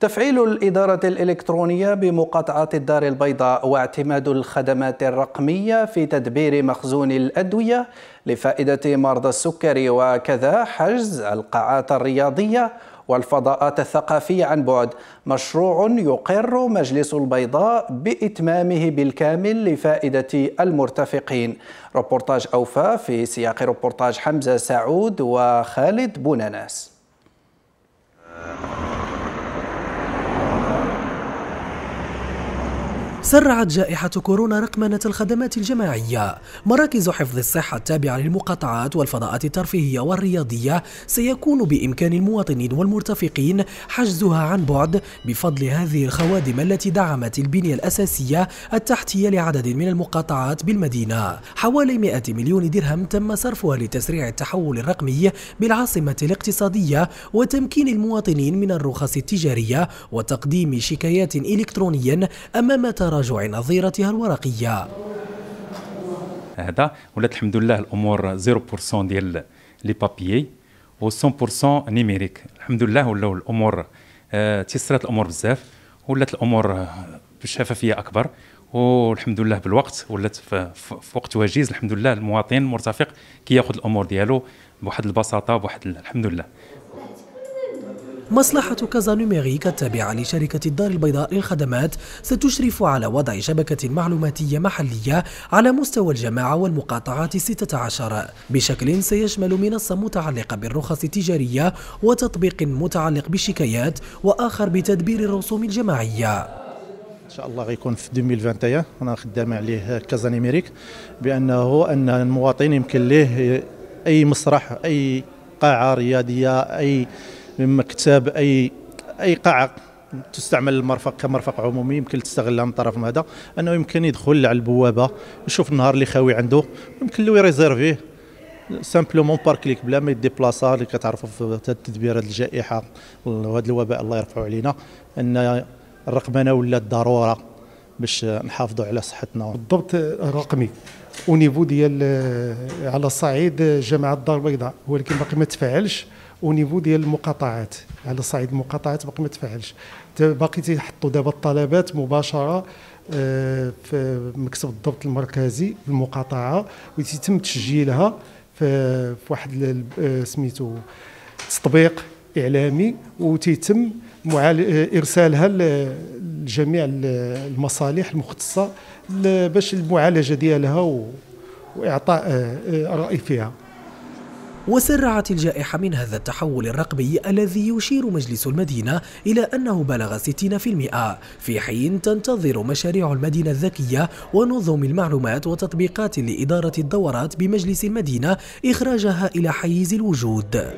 تفعيل الإدارة الإلكترونية بمقاطعة الدار البيضاء واعتماد الخدمات الرقمية في تدبير مخزون الأدوية لفائدة مرضى السكري وكذا حجز القاعات الرياضية والفضاءات الثقافية عن بعد مشروع يقر مجلس البيضاء بإتمامه بالكامل لفائدة المرتفقين روبورتاج أوفى في سياق روبورتاج حمزة سعود وخالد بوناناس سرعت جائحة كورونا رقمنة الخدمات الجماعية مراكز حفظ الصحة التابعة للمقاطعات والفضاءات الترفيهية والرياضية سيكون بإمكان المواطنين والمرتفقين حجزها عن بعد بفضل هذه الخوادم التي دعمت البنية الأساسية التحتية لعدد من المقاطعات بالمدينة حوالي 100 مليون درهم تم صرفها لتسريع التحول الرقمي بالعاصمة الاقتصادية وتمكين المواطنين من الرخص التجارية وتقديم شكايات إلكترونيا أمام تراجع تراجع نظيرتها الورقية هذا ولات الحمد لله الامور 0% ديال لي بابيي و 100% نيميريك الحمد لله ولاو الامور آه، تيسرات الامور بزاف ولات الامور بشفافيه اكبر والحمد لله بالوقت ولات في وقت وجيز الحمد لله المواطن مرتفق كياخذ الامور ديالو بواحد البساطه بواحد الحمد لله مصلحة كازا نوميريك التابعة لشركة الدار البيضاء للخدمات ستشرف على وضع شبكة معلوماتية محلية على مستوى الجماعة والمقاطعات 16 بشكل سيشمل منصة متعلقة بالرخص التجارية وتطبيق متعلق بالشكايات وآخر بتدبير الرسوم الجماعية ان شاء الله غيكون في 2021 انا خدام عليه كازا نيميريك بانه ان المواطن يمكن ليه اي مسرح اي قاعه رياضيه اي من مكتب اي اي قاعه تستعمل المرفق كمرفق عمومي يمكن تستغلها من طرف هذا انه يمكن يدخل على البوابه يشوف النهار اللي خاوي عنده يمكن له يريزيرفيه سامبلومون باركليك بلا ما يديبلاصا اللي كتعرفوا في هذه الجائحه وهذا الوباء الله يرفعه علينا ان الرقمنه ولات ضروره باش نحافظوا على صحتنا بالضبط رقمي اونيفو ديال على الصعيد جامعه الدار البيضاء ولكن باقي ما تفاعلش ونيفو ديال المقاطعات على صعيد المقاطعات باقي ما تفعلش باقي تيحطوا دابا الطلبات مباشره آه، في مكتب الضبط المركزي المقاطعه ويتم تسجيلها في واحد آه، سميتو تطبيق اعلامي وتيتم آه، ارسالها لجميع المصالح المختصه باش المعالجه ديالها واعطاء راي فيها وسرعت الجائحة من هذا التحول الرقمي الذي يشير مجلس المدينة إلى أنه بلغ 60% في حين تنتظر مشاريع المدينة الذكية ونظم المعلومات وتطبيقات لإدارة الدورات بمجلس المدينة إخراجها إلى حيز الوجود